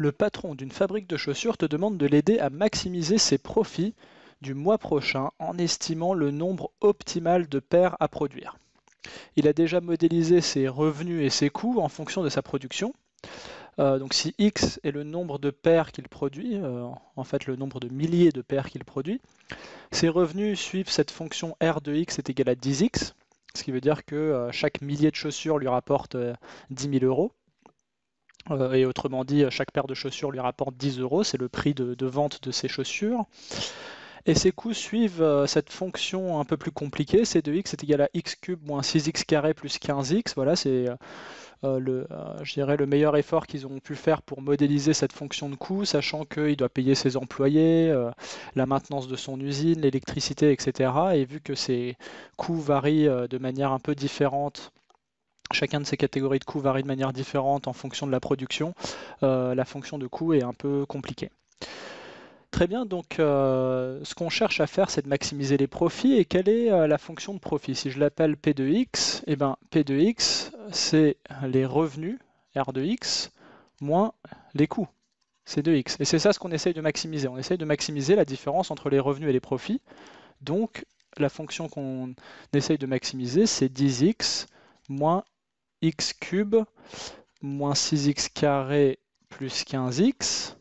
le patron d'une fabrique de chaussures te demande de l'aider à maximiser ses profits du mois prochain en estimant le nombre optimal de paires à produire. Il a déjà modélisé ses revenus et ses coûts en fonction de sa production. Euh, donc si X est le nombre de paires qu'il produit, euh, en fait le nombre de milliers de paires qu'il produit, ses revenus suivent cette fonction R de X est égal à 10X, ce qui veut dire que euh, chaque millier de chaussures lui rapporte 10 000 euros. Euh, et autrement dit, chaque paire de chaussures lui rapporte 10 euros, c'est le prix de, vente de ses chaussures. Et ces coûts suivent euh, cette fonction un peu plus compliquée, c'est de x est égal à x cube moins 6x carré plus 15x. Voilà, c'est euh, le, le meilleur effort qu'ils ont pu faire pour modéliser cette fonction de coût, sachant qu'il doit payer ses employés, la maintenance de son usine, l'électricité, etc. Et vu que ces coûts varient de manière un peu différente Chacun de ces catégories de coûts varie de manière différente en fonction de la production. Euh, la fonction de coût est un peu compliquée. Très bien, donc euh, ce qu'on cherche à faire, c'est de maximiser les profits. Et quelle est euh, la fonction de profit Si je l'appelle P de X, et eh ben, P de X, c'est les revenus R de X moins les coûts. C'est 2x. Et c'est ça ce qu'on essaye de maximiser. On essaye de maximiser la différence entre les revenus et les profits. Donc la fonction qu'on essaye de maximiser, c'est 10x moins x cube moins 6x carré plus 15x.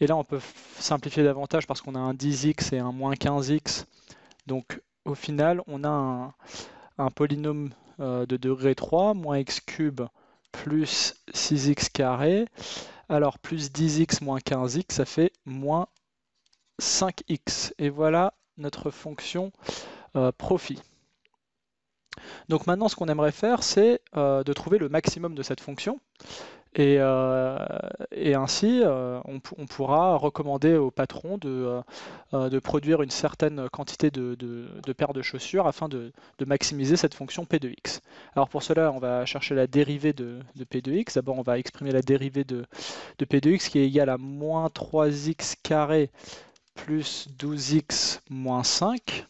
Et là, on peut simplifier davantage parce qu'on a un 10x et un moins 15x. Donc, au final, on a un, polynôme euh, de degré 3, moins x cube plus 6x carré. Alors, plus 10x moins 15x, ça fait moins 5x. Et voilà notre fonction euh, profit. Donc maintenant, ce qu'on aimerait faire, c'est euh, de trouver le maximum de cette fonction. Et, euh, ainsi, euh, on, pourra recommander au patron de, produire une certaine quantité de, paires de chaussures afin de, maximiser cette fonction p de x. Alors pour cela, on va chercher la dérivée de, p de x. D'abord, on va exprimer la dérivée de, de p de x qui est égale à moins 3x carré plus 12x moins 5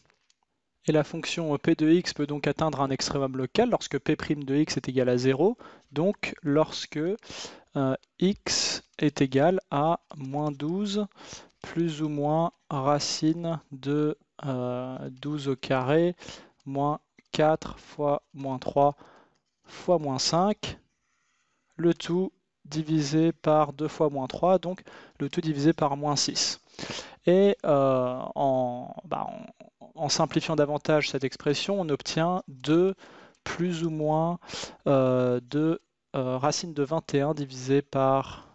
et la fonction euh, p de x peut donc atteindre un extrémum local lorsque p' de x est égal à 0, donc lorsque euh, x est égal à moins 12 plus ou moins racine de 12 euh, au carré, moins 4 fois moins 3 fois moins 5, le tout divisé par 2 fois moins 3, donc le tout divisé par moins 6. Et euh, bah, en, en, simplifiant davantage cette expression, on obtient 2 plus ou moins euh, de euh, racine de 21 divisé par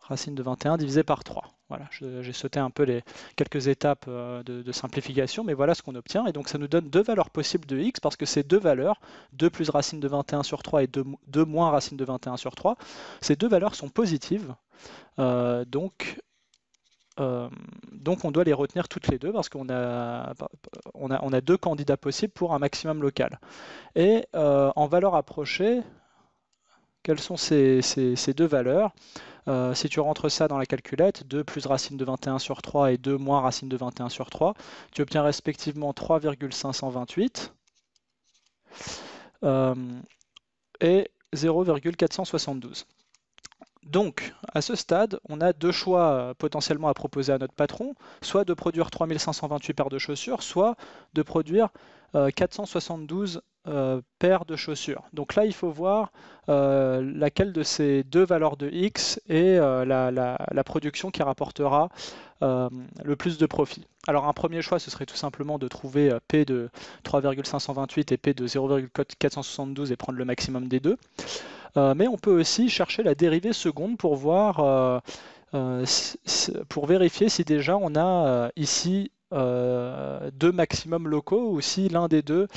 racine de 21 divisé par 3. Voilà, j'ai sauté un peu les quelques étapes euh, de, simplification, mais voilà ce qu'on obtient. Et donc ça nous donne deux valeurs possibles de x, parce que ces deux valeurs, 2 plus racine de 21 sur 3 et 2, moins racine de 21 sur 3, ces deux valeurs sont positives. donc euh, donc on doit les retenir toutes les deux parce qu'on a, on a, deux candidats possibles pour un maximum local. Et euh, en valeur approchée, quelles sont ces, deux valeurs euh, Si tu rentres ça dans la calculette, 2 plus racine de 21 sur 3 et 2 moins racine de 21 sur 3, tu obtiens respectivement 3,528 et 0,472. Donc, à ce stade, on a deux choix euh, potentiellement à proposer à notre patron, soit de produire 3528 paires de chaussures, soit de produire 472 euh, euh, paires de chaussures. Donc là, il faut voir laquelle de ces deux valeurs de X est la, production qui rapportera le plus de profit. Alors un premier choix, ce serait tout simplement de trouver P de 3,528 et P de 0,472 et prendre le maximum des deux. Euh, mais on peut aussi chercher la dérivée seconde pour voir, euh, euh, pour vérifier si déjà on a ici deux maximums locaux ou si l'un des deux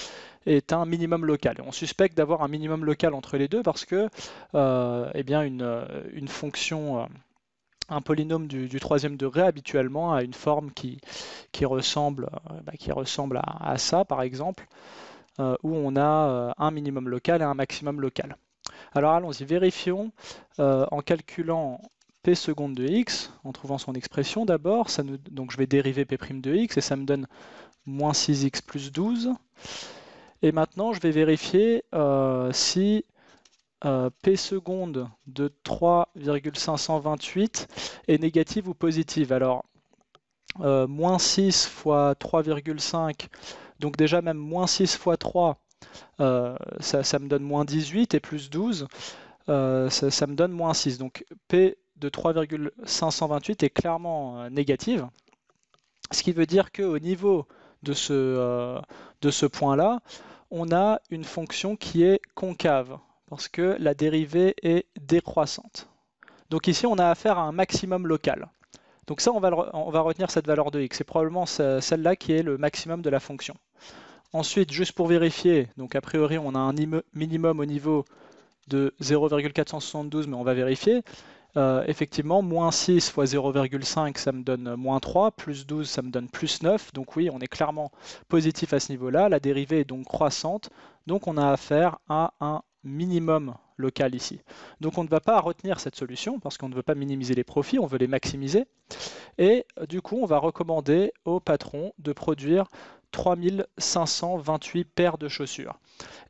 est un minimum local. on suspecte d'avoir un minimum local entre les deux parce que eh bien une, fonction, un polynôme du, troisième degré habituellement a une forme qui, qui ressemble, bah, qui ressemble à, ça par exemple, où on a un minimum local et un maximum local. Alors allons-y, vérifions euh, en calculant p seconde de x, en trouvant son expression d'abord, donc je vais dériver p' prime de x et ça me donne moins 6x plus 12. Et maintenant je vais vérifier euh, si euh, p seconde de 3,528 est négative ou positive. Alors moins 6 fois 3,5, donc déjà même moins 6 fois 3, euh, ça, me donne moins 18 et plus 12, euh, ça, me donne moins 6. Donc P de 3,528 est clairement euh, négative, ce qui veut dire qu'au niveau de ce, de ce point-là, on a une fonction qui est concave, parce que la dérivée est décroissante. Donc ici, on a affaire à un maximum local. Donc ça, on va, on va retenir cette valeur de x. C'est probablement celle-là qui est le maximum de la fonction. Ensuite, juste pour vérifier, donc a priori on a un minimum au niveau de 0,472, mais on va vérifier. Euh, effectivement, moins 6 fois 0,5, ça me donne moins 3, plus 12, ça me donne plus 9. Donc oui, on est clairement positif à ce niveau-là. La dérivée est donc croissante. Donc on a affaire à un minimum local ici. Donc on ne va pas retenir cette solution parce qu'on ne veut pas minimiser les profits, on veut les maximiser. Et euh, du coup, on va recommander au patron de produire 3528 paires de chaussures.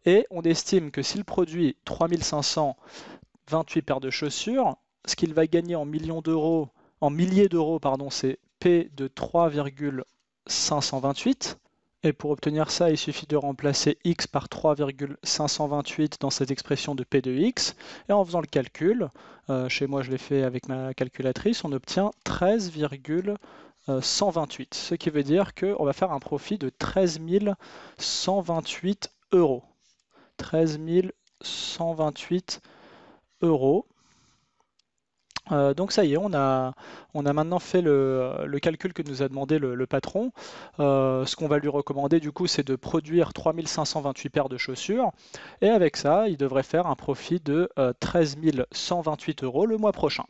Et on estime que s'il produit 3528 paires de chaussures, ce qu'il va gagner en millions d'euros, en milliers d'euros, pardon, c'est P de 3,528. Et pour obtenir ça, il suffit de remplacer x par 3,528 dans cette expression de p de x. Et en faisant le calcul, euh, chez moi je l'ai fait avec ma calculatrice, on obtient 13,128. Ce qui veut dire qu'on va faire un profit de 13 128 euros. 13 128 euros. Euh, donc ça y est, on a, on a maintenant fait le, le calcul que nous a demandé le, patron. Euh, ce qu'on va lui recommander du coup, c'est de produire 3528 paires de chaussures. Et avec ça, il devrait faire un profit de 13128 13 128 euros le mois prochain.